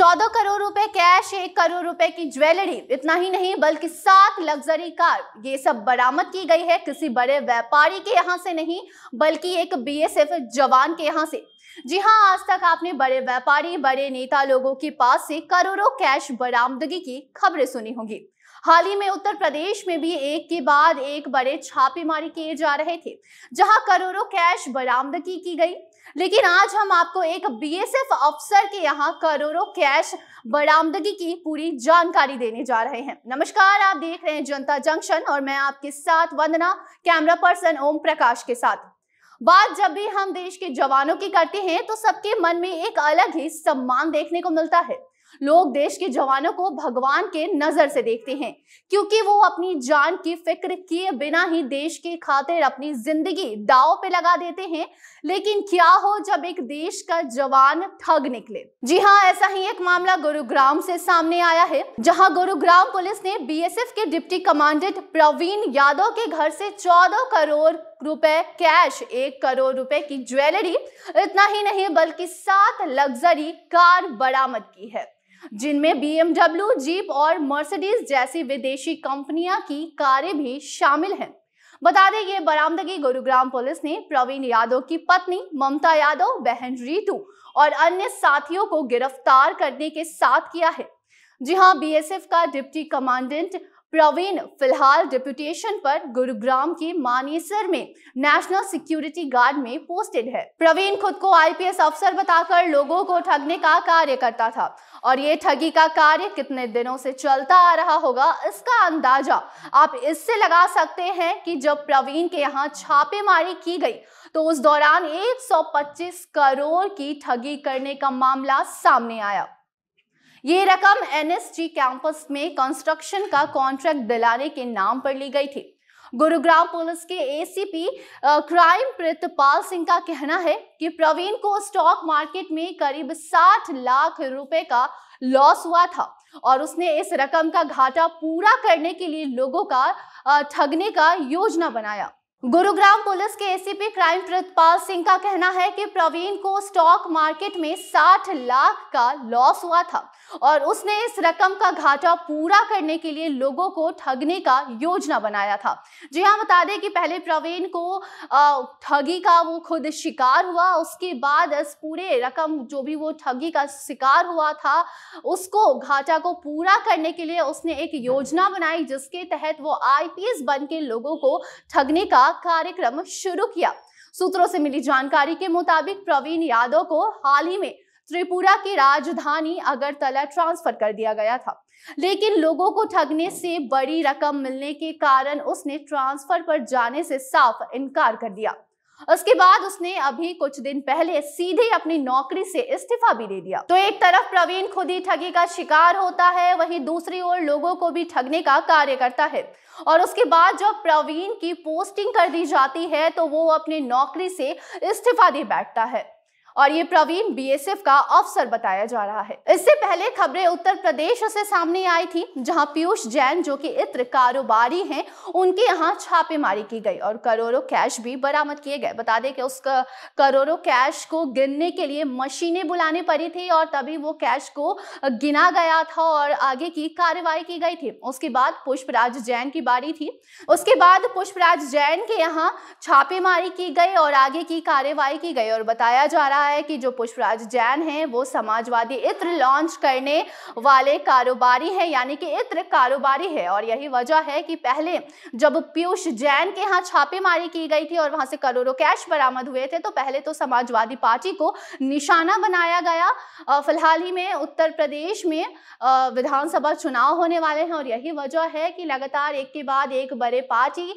चौदह करोड़ रुपए कैश एक करोड़ रुपए की ज्वेलरी इतना ही नहीं बल्कि सात लग्जरी कार ये सब बरामद की गई है किसी बड़े व्यापारी के यहाँ से नहीं बल्कि एक बीएसएफ जवान के यहाँ से जी हाँ आज तक आपने बड़े व्यापारी बड़े नेता लोगों के पास से करोड़ों कैश बरामदगी की खबरें सुनी होंगी हाल ही में उत्तर प्रदेश में भी एक के बाद एक बड़े छापेमारी किए जा रहे थे जहां करोड़ों कैश बरामदगी की गई लेकिन आज हम आपको एक बीएसएफ अफसर के यहाँ करोड़ों कैश बरामदगी की पूरी जानकारी देने जा रहे हैं नमस्कार आप देख रहे हैं जनता जंक्शन और मैं आपके साथ वंदना कैमरा पर्सन ओम प्रकाश के साथ बात जब भी हम देश के जवानों की करते हैं तो सबके मन में एक अलग ही सम्मान देखने को मिलता है लोग देश के जवानों को भगवान के नजर से देखते हैं क्योंकि वो अपनी जान की फिक्र किए बिना ही देश के खातिर अपनी जिंदगी दाव पे लगा देते हैं लेकिन क्या हो जब एक देश का जवान ठग निकले जी हाँ ऐसा ही एक मामला गुरुग्राम से सामने आया है जहाँ गुरुग्राम पुलिस ने बी के डिप्टी कमांडेंट प्रवीण यादव के घर से चौदह करोड़ रुपए कैश एक करोड़ रुपए की ज्वेलरी इतना ही नहीं बल्कि सात लग्जरी कार बरामद की है जिनमें बीएमडब्ल्यू जीप और मर्सिडीज जैसी विदेशी कंपनियां की कारें भी शामिल हैं बता दें ये बरामदगी गुरुग्राम पुलिस ने प्रवीण यादव की पत्नी ममता यादव बहन रीतू और अन्य साथियों को गिरफ्तार करने के साथ किया है जी हाँ बीएसएफ का डिप्टी कमांडेंट प्रवीण फिलहाल डिप्यूटेशन पर गुरुग्राम के मानेसर में नेशनल सिक्योरिटी गार्ड में पोस्टेड है प्रवीण खुद को आईपीएस अफसर बताकर लोगों को ठगने का कार्य करता था और ये ठगी का कार्य कितने दिनों से चलता आ रहा होगा इसका अंदाजा आप इससे लगा सकते हैं कि जब प्रवीण के यहाँ छापेमारी की गई तो उस दौरान एक करोड़ की ठगी करने का मामला सामने आया ये रकम एनएसजी कैंपस में कंस्ट्रक्शन का कॉन्ट्रैक्ट दिलाने के नाम पर ली गई थी गुरुग्राम पुलिस के एसीपी क्राइम प्रतपाल सिंह का कहना है कि प्रवीण को स्टॉक मार्केट में करीब 60 लाख रुपए का लॉस हुआ था और उसने इस रकम का घाटा पूरा करने के लिए लोगों का ठगने का योजना बनाया गुरुग्राम पुलिस के एसीपी क्राइम प्रतपाल सिंह का कहना है कि प्रवीण को स्टॉक मार्केट में 60 लाख का लॉस हुआ था और उसने इस रकम का घाटा पूरा करने के लिए लोगों को ठगने का योजना बनाया था जी हाँ बता दें कि पहले प्रवीण को ठगी का वो खुद शिकार हुआ उसके बाद इस पूरे रकम जो भी वो ठगी का शिकार हुआ था उसको घाटा को पूरा करने के लिए उसने एक योजना बनाई जिसके तहत वो आई बन के लोगों को ठगने का का कार्यक्रम शुरू किया सूत्रों से मिली जानकारी के मुताबिक प्रवीण यादव को हाल ही में त्रिपुरा की राजधानी अगरतला ट्रांसफर कर दिया गया था लेकिन लोगों को ठगने से बड़ी रकम मिलने के कारण उसने ट्रांसफर पर जाने से साफ इनकार कर दिया उसके बाद उसने अभी कुछ दिन पहले सीधे अपनी नौकरी से इस्तीफा भी दे दिया तो एक तरफ प्रवीण खुद ही ठगी का शिकार होता है वहीं दूसरी ओर लोगों को भी ठगने का कार्य करता है और उसके बाद जब प्रवीण की पोस्टिंग कर दी जाती है तो वो अपनी नौकरी से इस्तीफा दे बैठता है और ये प्रवीण बीएसएफ का अफसर बताया जा रहा है इससे पहले खबरें उत्तर प्रदेश से सामने आई थी जहां पीयूष जैन जो कि इत्र कारोबारी हैं उनके यहाँ छापेमारी की गई और करोड़ों कैश भी बरामद किए गए बता दें कि उस करोड़ों कैश को गिनने के लिए मशीनें बुलानी पड़ी थी और तभी वो कैश को गिना गया था और आगे की कार्रवाई की गई थी उसके बाद पुष्पराज जैन की बारी थी उसके बाद पुष्पराज जैन के यहाँ छापेमारी की गई और आगे की कार्यवाही की गई और बताया जा रहा रहा है कि जो पुष्पराज जैन हैं वो समाजवादी इत्र लॉन्च करने वाले कारोबारी हैं यानी कि इत्र कारोबारी है और यही वजह है कि पहले जब पीयूष जैन के यहाँ छापेमारी की गई थी और वहां से करोड़ों कैश बरामद हुए थे तो पहले तो समाजवादी पार्टी को निशाना बनाया गया फिलहाल ही में उत्तर प्रदेश में विधानसभा चुनाव होने वाले हैं और यही वजह है कि लगातार एक के बाद एक बड़े पार्टी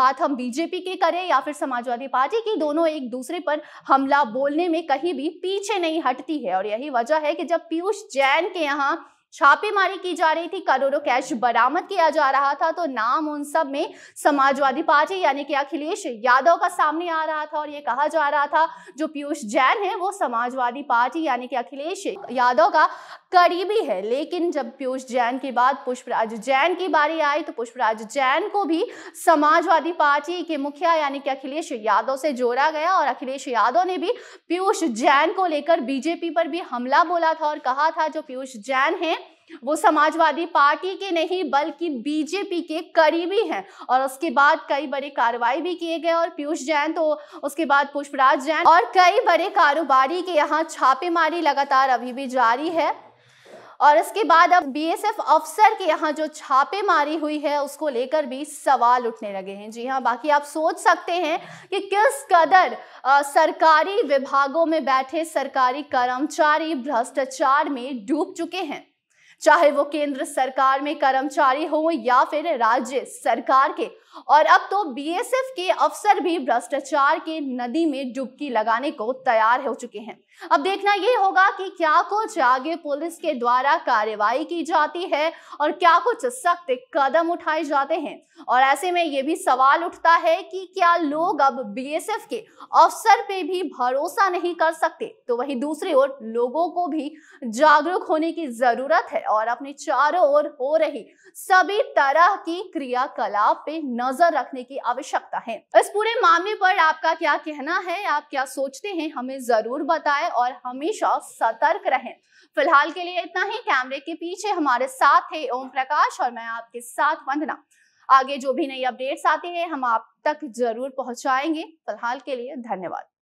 बात हम बीजेपी की करें या फिर समाजवादी पार्टी की दोनों एक दूसरे पर हमला बोलने में कहीं भी पीछे नहीं हटती है और यही वजह है कि जब पीयूष जैन के यहाँ छापेमारी की जा रही थी करोड़ों कैश बरामद किया जा रहा था तो नाम उन सब में समाजवादी पार्टी यानी कि अखिलेश यादव का सामने आ रहा था और ये कहा जा रहा था जो पीयूष जैन है वो समाजवादी पार्टी यानी कि अखिलेश यादव का करीबी है लेकिन जब पीयूष जैन की बात पुष्पराज जैन की बारी आई तो पुष्पराज जैन को भी समाजवादी पार्टी के मुखिया यानी कि अखिलेश यादव से जोड़ा गया और अखिलेश यादव ने भी पीयूष जैन को लेकर बीजेपी पर भी हमला बोला था और कहा था जो पीयूष जैन है वो समाजवादी पार्टी के नहीं बल्कि बीजेपी के करीबी हैं और उसके बाद कई बड़े कार्रवाई भी किए गए और पीयूष जैन तो उसके बाद पुष्पराज जैन और कई बड़े कारोबारी के यहाँ छापेमारी लगातार अभी भी जारी है और इसके बाद अब बीएसएफ अफसर के यहाँ जो छापेमारी हुई है उसको लेकर भी सवाल उठने लगे हैं जी हाँ बाकी आप सोच सकते हैं कि किस कदर आ, सरकारी विभागों में बैठे सरकारी कर्मचारी भ्रष्टाचार में डूब चुके हैं चाहे वो केंद्र सरकार में कर्मचारी हो या फिर राज्य सरकार के और अब तो बीएसएफ के अफसर भी भ्रष्टाचार के नदी में डुबकी लगाने को तैयार हो चुके हैं अब देखना यह होगा कि क्या कुछ आगे पुलिस के द्वारा कार्रवाई की जाती है और क्या कुछ सख्त कदम उठाए जाते हैं और ऐसे में ये भी सवाल उठता है कि क्या लोग अब बीएसएफ के अफसर पे भी भरोसा नहीं कर सकते तो वही दूसरी ओर लोगों को भी जागरूक होने की जरूरत है और अपने चारों ओर हो रही सभी तरह की क्रियाकलाप पे नजर रखने की आवश्यकता है इस पूरे मामले पर आपका क्या कहना है आप क्या सोचते हैं हमें जरूर बताए जाए और हमेशा सतर्क रहें फिलहाल के लिए इतना ही कैमरे के पीछे हमारे साथ थे ओम प्रकाश और मैं आपके साथ वंदना आगे जो भी नई अपडेट्स आती है हम आप तक जरूर पहुंचाएंगे फिलहाल के लिए धन्यवाद